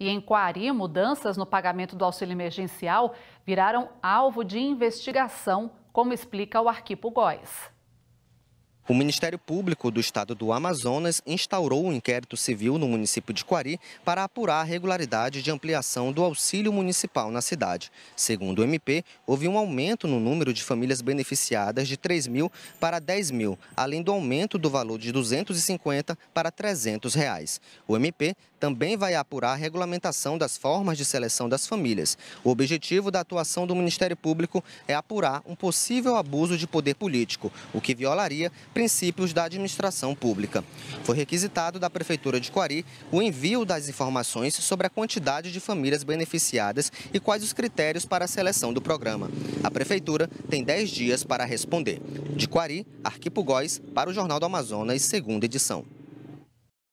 E em Coari, mudanças no pagamento do auxílio emergencial viraram alvo de investigação, como explica o Arquipo Góes. O Ministério Público do Estado do Amazonas instaurou um inquérito civil no município de Quari para apurar a regularidade de ampliação do auxílio municipal na cidade. Segundo o MP, houve um aumento no número de famílias beneficiadas de 3 mil para 10 mil, além do aumento do valor de 250 para 300 reais. O MP também vai apurar a regulamentação das formas de seleção das famílias. O objetivo da atuação do Ministério Público é apurar um possível abuso de poder político, o que violaria princípios da administração pública. Foi requisitado da Prefeitura de Coari o envio das informações sobre a quantidade de famílias beneficiadas e quais os critérios para a seleção do programa. A Prefeitura tem 10 dias para responder. De Coari, Góes, para o Jornal do Amazonas, segunda edição.